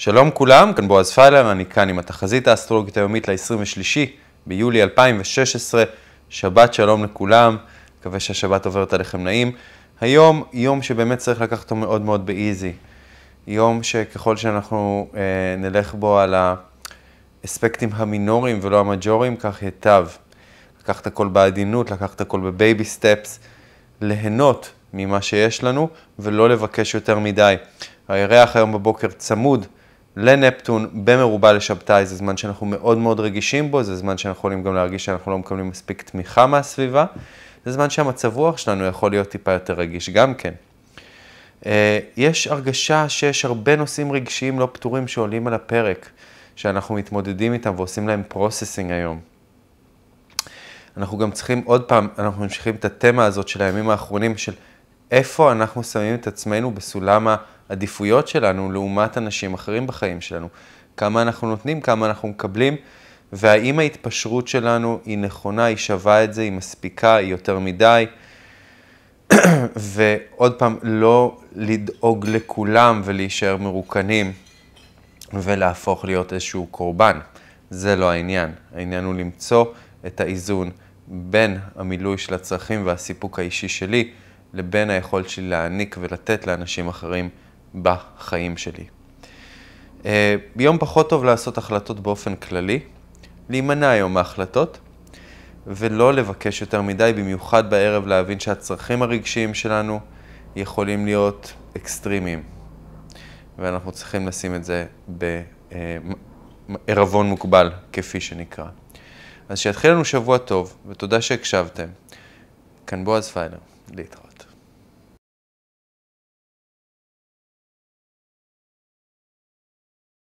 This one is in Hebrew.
שלום כולם, כאן בועז פיילר, אני כאן עם התחזית האסטרולוגית היומית ל-23 ביולי 2016. שבת שלום לכולם, מקווה שהשבת עוברת עליכם נעים. היום, יום שבאמת צריך לקחת אותו מאוד מאוד באיזי. יום שככל שאנחנו אה, נלך בו על האספקטים המינוריים ולא המג'וריים, כך ייטב. לקחת הכל בעדינות, לקחת הכל בבייבי סטפס, ליהנות ממה שיש לנו ולא לבקש יותר מדי. הירח היום בבוקר צמוד לנפטון במרובע לשבתאי זה זמן שאנחנו מאוד מאוד רגישים בו, זה זמן שאנחנו יכולים גם להרגיש שאנחנו לא מקבלים מספיק תמיכה מהסביבה, זה זמן שהמצב רוח שלנו יכול להיות טיפה יותר רגיש גם כן. אה, יש הרגשה שיש הרבה נושאים רגשיים לא פתורים שעולים על הפרק, שאנחנו מתמודדים איתם ועושים להם פרוססינג היום. אנחנו גם צריכים, עוד פעם, אנחנו ממשיכים את התמה הזאת של הימים האחרונים, של איפה אנחנו שמים את עצמנו בסולם ה... העדיפויות שלנו לעומת אנשים אחרים בחיים שלנו. כמה אנחנו נותנים, כמה אנחנו מקבלים, והאם ההתפשרות שלנו היא נכונה, היא שווה את זה, היא מספיקה, היא יותר מדי. ועוד פעם, לא לדאוג לכולם ולהישאר מרוקנים ולהפוך להיות איזשהו קורבן. זה לא העניין. העניין הוא למצוא את האיזון בין המילוי של הצרכים והסיפוק האישי שלי לבין היכולת שלי להעניק ולתת לאנשים אחרים בחיים שלי. אה, יום פחות טוב לעשות החלטות באופן כללי, להימנע היום מהחלטות, ולא לבקש יותר מדי, במיוחד בערב להבין שהצרכים הרגשיים שלנו יכולים להיות אקסטרימיים. ואנחנו צריכים לשים את זה בערבון אה, מוגבל, כפי שנקרא. אז שיתחיל לנו שבוע טוב, ותודה שהקשבתם. כאן בועז פיילר, להתראות.